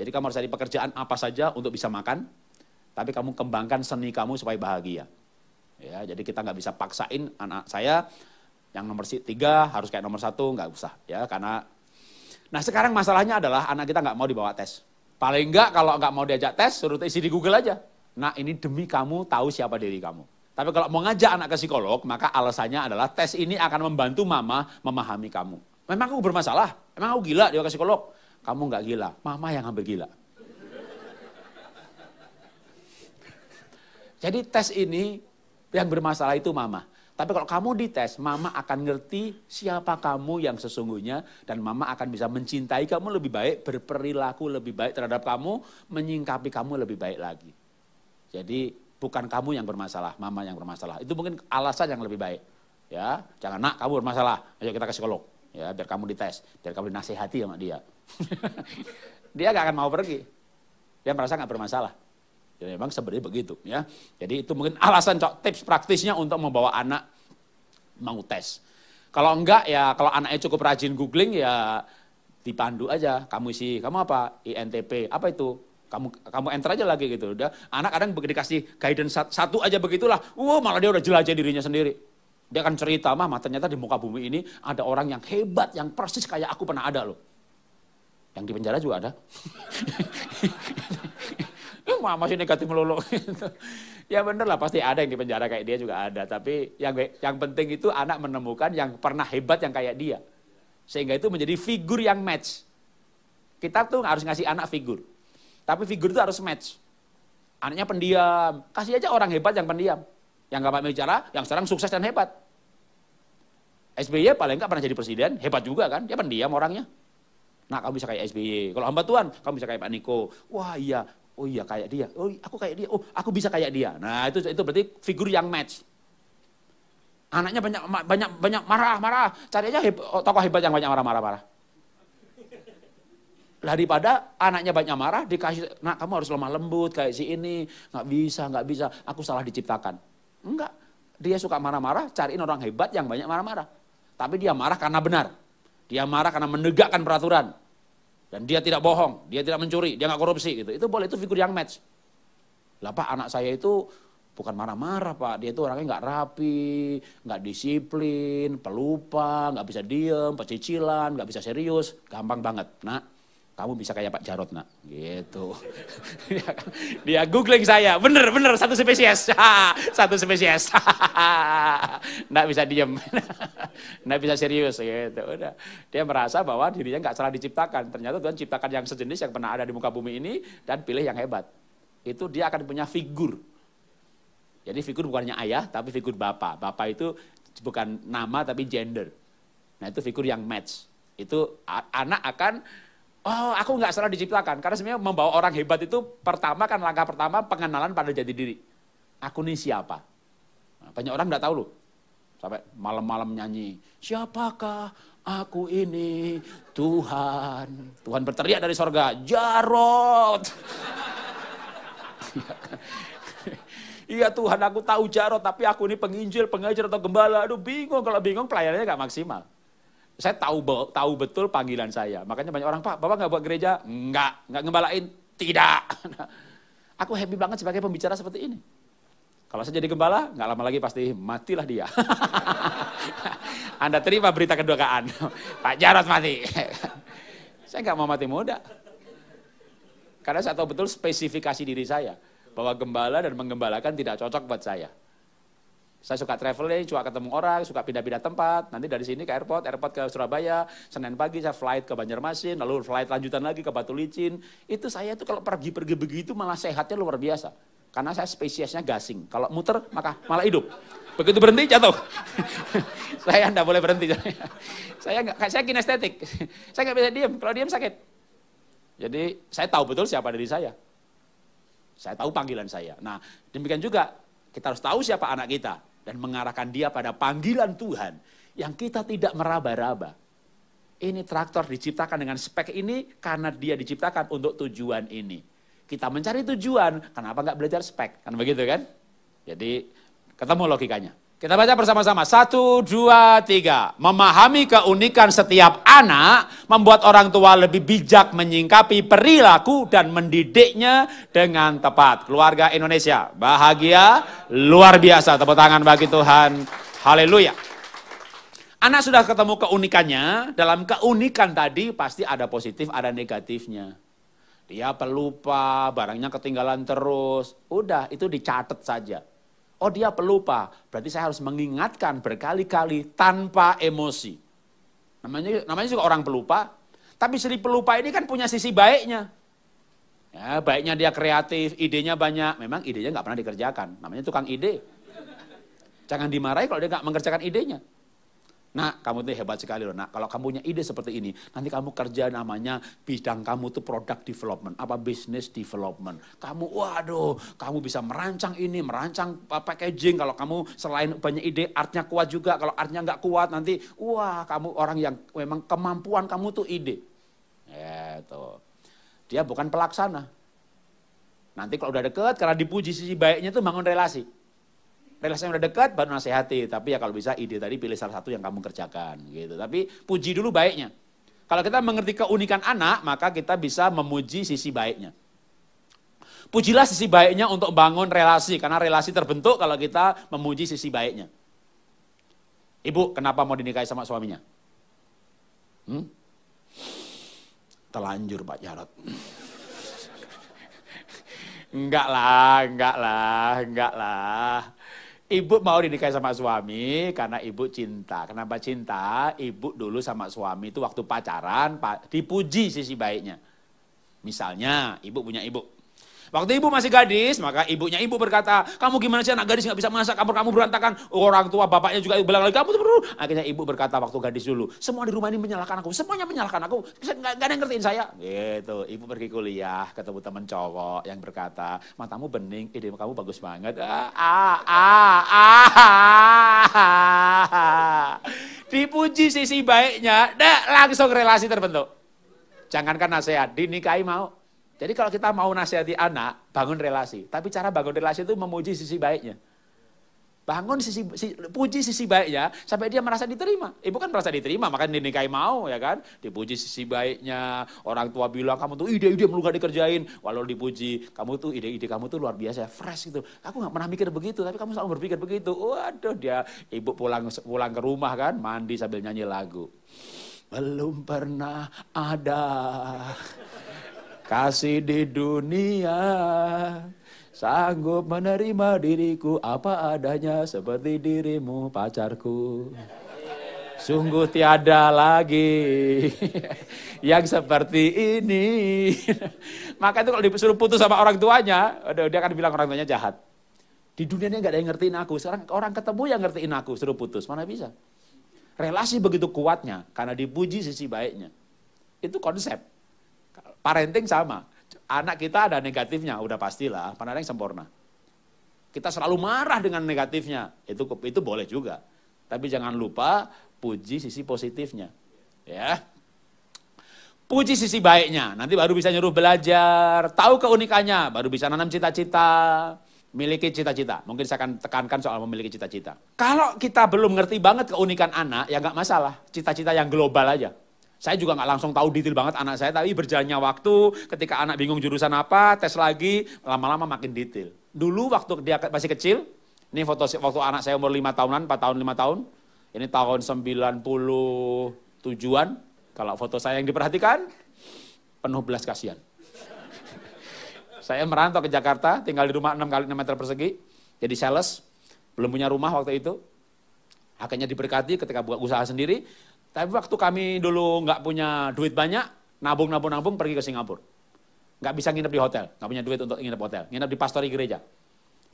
Jadi kamu harus cari pekerjaan apa saja untuk bisa makan, tapi kamu kembangkan seni kamu supaya bahagia. Ya, jadi kita nggak bisa paksain anak saya yang nomor tiga harus kayak nomor satu nggak usah ya karena Nah sekarang masalahnya adalah anak kita nggak mau dibawa tes. Paling nggak kalau nggak mau diajak tes, suruh isi di Google aja. Nah ini demi kamu tahu siapa diri kamu. Tapi kalau mau ngajak anak ke psikolog, maka alasannya adalah tes ini akan membantu mama memahami kamu. Memang aku bermasalah? Memang aku gila dia ke psikolog? Kamu nggak gila, mama yang hampir gila. Jadi tes ini yang bermasalah itu mama. Tapi kalau kamu dites, mama akan ngerti siapa kamu yang sesungguhnya dan mama akan bisa mencintai kamu lebih baik, berperilaku lebih baik terhadap kamu, menyingkapi kamu lebih baik lagi. Jadi bukan kamu yang bermasalah, mama yang bermasalah. Itu mungkin alasan yang lebih baik. Ya, jangan nak kamu bermasalah. Ayo kita ke psikolog. Ya, biar kamu dites, biar kamu dinasehati sama dia. dia gak akan mau pergi. Dia merasa gak bermasalah. Jadi ya, memang sebenarnya begitu ya. Jadi itu mungkin alasan cok tips praktisnya untuk membawa anak mau tes. Kalau enggak ya kalau anaknya cukup rajin googling ya dipandu aja kamu isi kamu apa INTP apa itu kamu kamu enter aja lagi gitu udah anak kadang begitu dikasih guidance satu aja begitulah wow malah dia udah jelajah dirinya sendiri dia akan cerita mah ternyata di muka bumi ini ada orang yang hebat yang persis kayak aku pernah ada loh yang di penjara juga ada mah masih negatif melulu. ya bener lah pasti ada yang di penjara kayak dia juga ada. Tapi yang yang penting itu anak menemukan yang pernah hebat yang kayak dia. Sehingga itu menjadi figur yang match. Kita tuh harus ngasih anak figur. Tapi figur itu harus match. Anaknya pendiam. Kasih aja orang hebat yang pendiam. Yang gak pernah bicara, yang sekarang sukses dan hebat. SBY paling enggak pernah jadi presiden, hebat juga kan, dia pendiam orangnya. Nah kamu bisa kayak SBY, kalau hamba Tuhan kamu bisa kayak Pak Niko. Wah iya, oh iya kayak dia, oh aku kayak dia, oh aku bisa kayak dia. Nah itu itu berarti figur yang match. Anaknya banyak banyak banyak marah marah, cari aja heb, oh, tokoh hebat yang banyak marah marah marah. Daripada anaknya banyak marah dikasih, nak kamu harus lemah lembut kayak si ini, nggak bisa nggak bisa, aku salah diciptakan. Enggak, dia suka marah-marah, cariin orang hebat yang banyak marah-marah. Tapi dia marah karena benar. Dia marah karena menegakkan peraturan. Dan dia tidak bohong, dia tidak mencuri, dia nggak korupsi gitu. Itu boleh, itu figur yang match. Lah Pak, anak saya itu bukan marah-marah Pak, dia itu orangnya nggak rapi, nggak disiplin, pelupa, nggak bisa diem, pecicilan, nggak bisa serius, gampang banget. Nah, kamu bisa kayak Pak Jarot nak, gitu. dia, googling saya, bener bener satu spesies, satu spesies, nggak bisa diem, nggak bisa serius, gitu. Udah. Dia merasa bahwa dirinya nggak salah diciptakan. Ternyata Tuhan ciptakan yang sejenis yang pernah ada di muka bumi ini dan pilih yang hebat. Itu dia akan punya figur. Jadi figur bukannya ayah, tapi figur bapak. Bapak itu bukan nama tapi gender. Nah itu figur yang match. Itu anak akan Oh, aku nggak salah diciptakan. Karena sebenarnya membawa orang hebat itu pertama kan langkah pertama pengenalan pada jati diri. Aku ini siapa? Nah, banyak orang nggak tahu loh. Sampai malam-malam nyanyi, siapakah aku ini Tuhan? Tuhan berteriak dari sorga, Jarot. Iya Tuhan aku tahu Jarot, tapi aku ini penginjil, pengajar atau gembala. Aduh bingung, kalau bingung pelayanannya nggak maksimal saya tahu tahu betul panggilan saya. Makanya banyak orang, Pak, Bapak nggak buat gereja? Nggak. Nggak ngembalain? Tidak. Aku happy banget sebagai pembicara seperti ini. Kalau saya jadi gembala, nggak lama lagi pasti matilah dia. Anda terima berita kedukaan. Pak Jarot mati. saya nggak mau mati muda. Karena saya tahu betul spesifikasi diri saya. Bahwa gembala dan menggembalakan tidak cocok buat saya. Saya suka traveling, suka ketemu orang, suka pindah-pindah tempat. Nanti dari sini ke airport, airport ke Surabaya. Senin pagi saya flight ke Banjarmasin, lalu flight lanjutan lagi ke Batu Licin. Itu saya itu kalau pergi-pergi begitu malah sehatnya luar biasa. Karena saya spesiesnya gasing. Kalau muter maka malah hidup. Begitu berhenti jatuh. saya enggak boleh berhenti. saya enggak, saya kinestetik. saya enggak bisa diam. Kalau diam sakit. Jadi saya tahu betul siapa diri saya. Saya tahu panggilan saya. Nah, demikian juga kita harus tahu siapa anak kita dan mengarahkan dia pada panggilan Tuhan yang kita tidak meraba-raba. Ini traktor diciptakan dengan spek ini karena dia diciptakan untuk tujuan ini. Kita mencari tujuan, kenapa nggak belajar spek? Kan begitu kan? Jadi ketemu logikanya. Kita baca bersama-sama. Satu, dua, tiga. Memahami keunikan setiap anak membuat orang tua lebih bijak menyingkapi perilaku dan mendidiknya dengan tepat. Keluarga Indonesia bahagia, luar biasa. Tepuk tangan bagi Tuhan. Haleluya. Anak sudah ketemu keunikannya, dalam keunikan tadi pasti ada positif, ada negatifnya. Dia pelupa, barangnya ketinggalan terus. Udah, itu dicatat saja Oh dia pelupa, berarti saya harus mengingatkan berkali-kali tanpa emosi. Namanya, namanya juga orang pelupa, tapi seri pelupa ini kan punya sisi baiknya. Ya, baiknya dia kreatif, idenya banyak. Memang idenya nggak pernah dikerjakan, namanya tukang ide. Jangan dimarahi kalau dia nggak mengerjakan idenya. Nak, kamu tuh hebat sekali loh. Nak, kalau kamu punya ide seperti ini, nanti kamu kerja namanya bidang kamu tuh product development, apa business development. Kamu, waduh, kamu bisa merancang ini, merancang uh, packaging. Kalau kamu selain banyak ide, artnya kuat juga. Kalau artnya nggak kuat, nanti, wah, kamu orang yang memang kemampuan kamu tuh ide. Itu. Dia bukan pelaksana. Nanti kalau udah deket, karena dipuji sisi baiknya tuh bangun relasi relasinya udah dekat baru nasihati. Tapi ya kalau bisa ide tadi pilih salah satu yang kamu kerjakan gitu. Tapi puji dulu baiknya. Kalau kita mengerti keunikan anak, maka kita bisa memuji sisi baiknya. Pujilah sisi baiknya untuk bangun relasi, karena relasi terbentuk kalau kita memuji sisi baiknya. Ibu, kenapa mau dinikahi sama suaminya? Hmm? Telanjur Pak Jarot. enggak lah, enggak lah, enggak lah. Ibu mau dinikahi sama suami karena ibu cinta. Kenapa cinta? Ibu dulu sama suami itu waktu pacaran dipuji sisi baiknya. Misalnya ibu punya ibu. Waktu ibu masih gadis, maka ibunya ibu berkata, kamu gimana sih anak gadis nggak bisa masak, kamar kamu berantakan. Orang tua bapaknya juga bilang lagi, kamu tuh perlu. Akhirnya ibu berkata waktu gadis dulu, semua di rumah ini menyalahkan aku, semuanya menyalahkan aku, nggak ada yang ngertiin saya. Gitu, ibu pergi kuliah, ketemu teman cowok yang berkata, matamu bening, ide kamu bagus banget. Ah, ah, ah, ah, ah, Dipuji sisi baiknya, dah langsung relasi terbentuk. Jangankan nasihat, dinikahi mau. Jadi kalau kita mau nasihati anak, bangun relasi. Tapi cara bangun relasi itu memuji sisi baiknya. Bangun sisi, si, puji sisi baiknya sampai dia merasa diterima. Ibu kan merasa diterima, makanya dinikahi mau ya kan. Dipuji sisi baiknya, orang tua bilang kamu tuh ide-ide melukah dikerjain. Walau dipuji, kamu tuh ide-ide kamu tuh luar biasa, fresh gitu. Aku gak pernah mikir begitu, tapi kamu selalu berpikir begitu. Waduh dia, ibu pulang pulang ke rumah kan, mandi sambil nyanyi lagu. Belum pernah ada Kasih di dunia sanggup menerima diriku apa adanya seperti dirimu pacarku. Sungguh tiada lagi yang seperti ini. Maka itu kalau disuruh putus sama orang tuanya, aduh, dia akan bilang orang tuanya jahat. Di dunia ini nggak ada yang ngertiin aku. Sekarang orang ketemu yang ngertiin aku, suruh putus. Mana bisa? Relasi begitu kuatnya, karena dipuji sisi baiknya. Itu konsep. Parenting sama. Anak kita ada negatifnya, udah pastilah. Parenting sempurna. Kita selalu marah dengan negatifnya. Itu itu boleh juga. Tapi jangan lupa puji sisi positifnya. Ya. Puji sisi baiknya. Nanti baru bisa nyuruh belajar, tahu keunikannya, baru bisa nanam cita-cita miliki cita-cita. Mungkin saya akan tekankan soal memiliki cita-cita. Kalau kita belum ngerti banget keunikan anak, ya nggak masalah. Cita-cita yang global aja. Saya juga nggak langsung tahu detail banget anak saya, tapi berjalannya waktu, ketika anak bingung jurusan apa, tes lagi, lama-lama makin detail. Dulu waktu dia masih kecil, ini foto waktu anak saya umur 5 tahunan, 4 tahun, 5 tahun. Ini tahun 97-an. Kalau foto saya yang diperhatikan, penuh belas kasihan. saya merantau ke Jakarta, tinggal di rumah 6 kali 6 meter persegi. Jadi sales, belum punya rumah waktu itu. Akhirnya diberkati ketika buka usaha sendiri. Tapi waktu kami dulu nggak punya duit banyak, nabung-nabung-nabung pergi ke Singapura. Nggak bisa nginep di hotel, nggak punya duit untuk nginep hotel. Nginep di pastori gereja.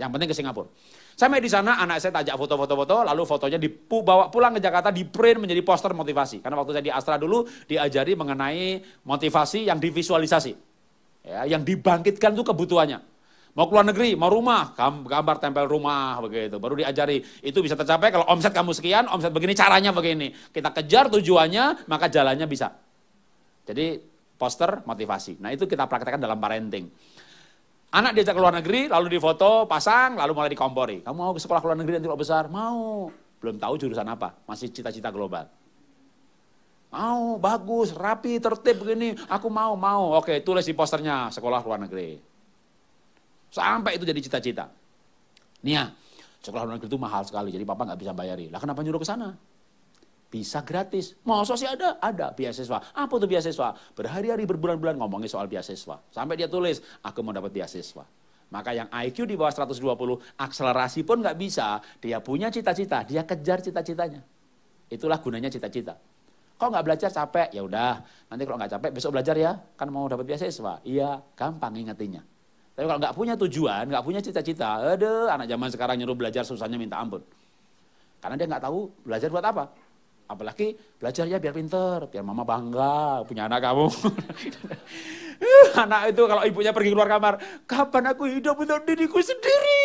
Yang penting ke Singapura. Sampai di sana anak saya tajak foto-foto-foto, lalu fotonya dibawa pulang ke Jakarta, di print menjadi poster motivasi. Karena waktu saya di Astra dulu diajari mengenai motivasi yang divisualisasi. Ya, yang dibangkitkan itu kebutuhannya. Mau keluar negeri, mau rumah, gambar tempel rumah begitu. Baru diajari itu bisa tercapai kalau omset kamu sekian, omset begini caranya begini. Kita kejar tujuannya, maka jalannya bisa. Jadi poster motivasi. Nah itu kita praktekkan dalam parenting. Anak diajak ke luar negeri, lalu difoto, pasang, lalu mulai dikompori. Kamu mau ke sekolah ke luar negeri nanti kalau besar? Mau. Belum tahu jurusan apa, masih cita-cita global. Mau, bagus, rapi, tertib begini. Aku mau, mau. Oke, tulis di posternya sekolah luar negeri. Sampai itu jadi cita-cita. Nih ya, sekolah luar negeri itu mahal sekali, jadi papa nggak bisa bayari. Lah kenapa nyuruh ke sana? Bisa gratis. Masa sih ada? Ada beasiswa. Apa tuh beasiswa? Berhari-hari, berbulan-bulan ngomongin soal beasiswa. Sampai dia tulis, aku mau dapat beasiswa. Maka yang IQ di bawah 120, akselerasi pun nggak bisa. Dia punya cita-cita, dia kejar cita-citanya. Itulah gunanya cita-cita. kok nggak belajar capek, ya udah. Nanti kalau nggak capek besok belajar ya, kan mau dapat beasiswa. Iya, gampang ingetinnya. Tapi kalau nggak punya tujuan, nggak punya cita-cita, ada anak zaman sekarang nyuruh belajar susahnya minta ampun. Karena dia nggak tahu belajar buat apa. Apalagi belajar ya biar pinter, biar mama bangga punya anak kamu. anak itu kalau ibunya pergi keluar kamar, kapan aku hidup untuk diriku sendiri?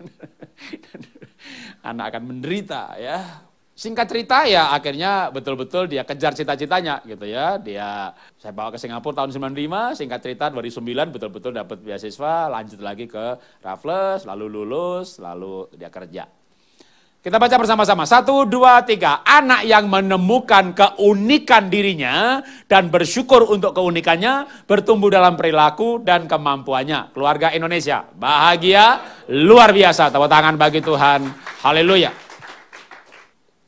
anak akan menderita ya Singkat cerita ya akhirnya betul-betul dia kejar cita-citanya gitu ya. Dia saya bawa ke Singapura tahun 95, singkat cerita 2009 betul-betul dapat beasiswa, lanjut lagi ke Raffles, lalu lulus, lalu dia kerja. Kita baca bersama-sama. Satu, dua, tiga. Anak yang menemukan keunikan dirinya dan bersyukur untuk keunikannya, bertumbuh dalam perilaku dan kemampuannya. Keluarga Indonesia, bahagia, luar biasa. Tepuk tangan bagi Tuhan. Haleluya.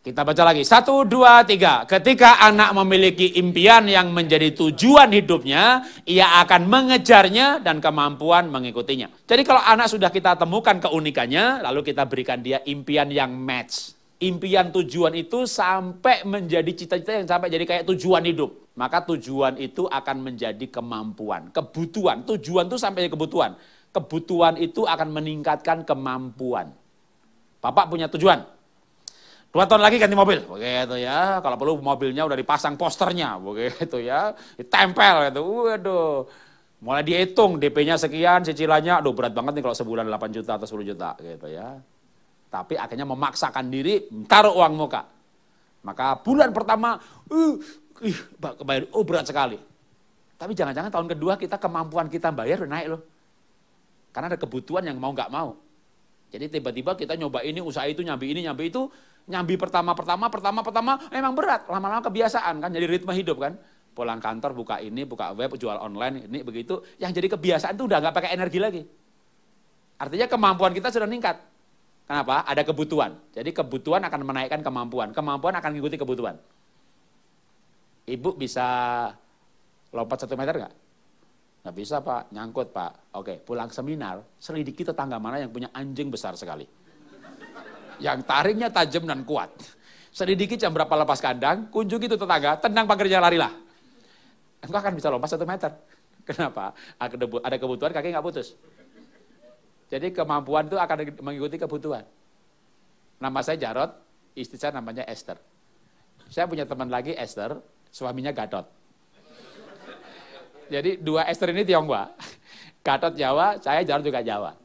Kita baca lagi. Satu, dua, tiga. Ketika anak memiliki impian yang menjadi tujuan hidupnya, ia akan mengejarnya dan kemampuan mengikutinya. Jadi kalau anak sudah kita temukan keunikannya, lalu kita berikan dia impian yang match. Impian tujuan itu sampai menjadi cita-cita yang sampai jadi kayak tujuan hidup maka tujuan itu akan menjadi kemampuan, kebutuhan. Tujuan itu sampai kebutuhan. Kebutuhan itu akan meningkatkan kemampuan. Bapak punya tujuan, Dua tahun lagi ganti mobil, begitu ya. Kalau perlu mobilnya udah dipasang posternya, begitu ya. Ditempel gitu, waduh. Mulai dihitung, DP-nya sekian, cicilannya, aduh berat banget nih kalau sebulan 8 juta atau 10 juta gitu ya. Tapi akhirnya memaksakan diri, taruh uang muka. Maka bulan pertama, uh, kebayar kebayar, oh berat sekali. Tapi jangan-jangan tahun kedua kita kemampuan kita bayar udah naik loh. Karena ada kebutuhan yang mau nggak mau. Jadi tiba-tiba kita nyoba ini, usaha itu, nyambi ini, nyambi itu, nyambi pertama-pertama, pertama-pertama, memang berat, lama-lama kebiasaan kan, jadi ritme hidup kan. Pulang kantor, buka ini, buka web, jual online, ini begitu, yang jadi kebiasaan itu udah nggak pakai energi lagi. Artinya kemampuan kita sudah meningkat. Kenapa? Ada kebutuhan. Jadi kebutuhan akan menaikkan kemampuan, kemampuan akan mengikuti kebutuhan. Ibu bisa lompat satu meter nggak? Nggak bisa pak, nyangkut pak. Oke, pulang seminar, selidiki tetangga mana yang punya anjing besar sekali. Yang tariknya tajam dan kuat. Selidiki jam berapa lepas kandang, kunjungi itu tetangga, tenang pak kerja larilah. Engkau akan bisa lompat satu meter. Kenapa? Ada kebutuhan kaki nggak putus. Jadi kemampuan itu akan mengikuti kebutuhan. Nama saya Jarot, istri saya namanya Esther. Saya punya teman lagi Esther, suaminya Gadot. Jadi dua Esther ini Tionghoa. Gatot Jawa, saya jarum juga Jawa.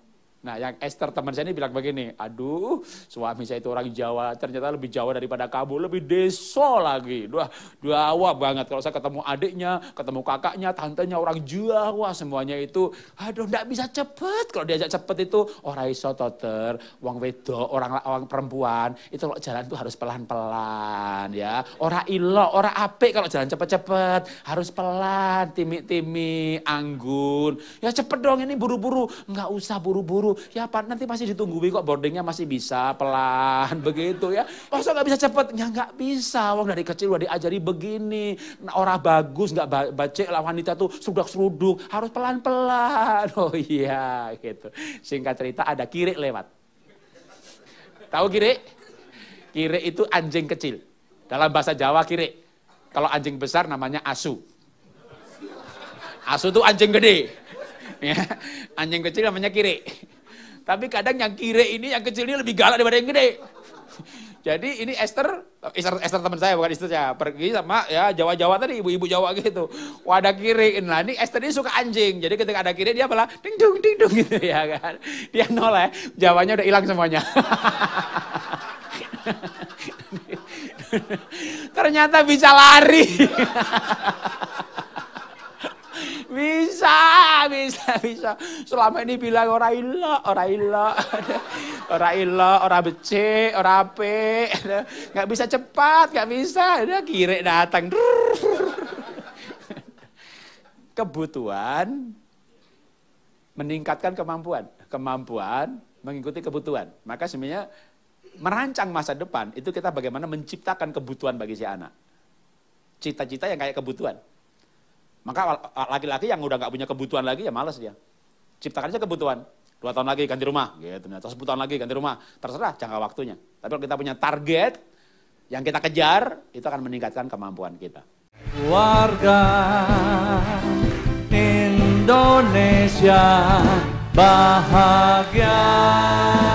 Nah, yang Esther teman saya ini bilang begini, aduh suami saya itu orang Jawa, ternyata lebih Jawa daripada kamu, lebih deso lagi. Dua, dua Jawa banget. Kalau saya ketemu adiknya, ketemu kakaknya, tantenya orang Jawa, semuanya itu, aduh ndak bisa cepet. Kalau diajak cepet itu, orang oh, iso toter, wong wedok, orang, orang perempuan, itu kalau jalan itu harus pelan-pelan ya. Orang ilo, orang apik kalau jalan cepet-cepet, harus pelan, timi-timi, anggun. Ya cepet dong ini buru-buru, nggak usah buru-buru, ya Pak nanti masih ditungguin kok boardingnya masih bisa pelan begitu ya. Masa nggak bisa cepet? Ya nggak bisa, wong dari kecil udah diajari begini. Nah, orang bagus nggak baca lah wanita tuh sudah seruduk harus pelan-pelan. Oh iya gitu. Singkat cerita ada kiri lewat. Tahu kiri? Kiri itu anjing kecil. Dalam bahasa Jawa kiri. Kalau anjing besar namanya asu. Asu tuh anjing gede. Ya, anjing kecil namanya kiri. Tapi kadang yang kiri ini, yang kecil ini lebih galak daripada yang gede. Jadi ini Esther, Esther, Esther teman saya bukan istri saya, pergi sama ya Jawa-Jawa tadi, ibu-ibu Jawa gitu. Wadah kiri, nah ini Esther ini suka anjing. Jadi ketika ada kiri dia malah ding dong ding dong gitu ya kan. Dia noleh, Jawanya udah hilang semuanya. Ternyata bisa lari. Bisa, bisa, bisa. Selama ini bilang orang ilo, orang ilo. orang ilo, orang becik, orang ape, nggak bisa cepat, nggak bisa. Udah kirek datang. Kebutuhan meningkatkan kemampuan, kemampuan mengikuti kebutuhan. Maka sebenarnya merancang masa depan itu kita bagaimana menciptakan kebutuhan bagi si anak. Cita-cita yang kayak kebutuhan. Maka laki-laki yang udah nggak punya kebutuhan lagi ya males dia. Ciptakan aja kebutuhan. Dua tahun lagi ganti rumah, gitu. Nah, terus sepuluh tahun lagi ganti rumah. Terserah jangka waktunya. Tapi kalau kita punya target yang kita kejar, itu akan meningkatkan kemampuan kita. Warga Indonesia bahagia.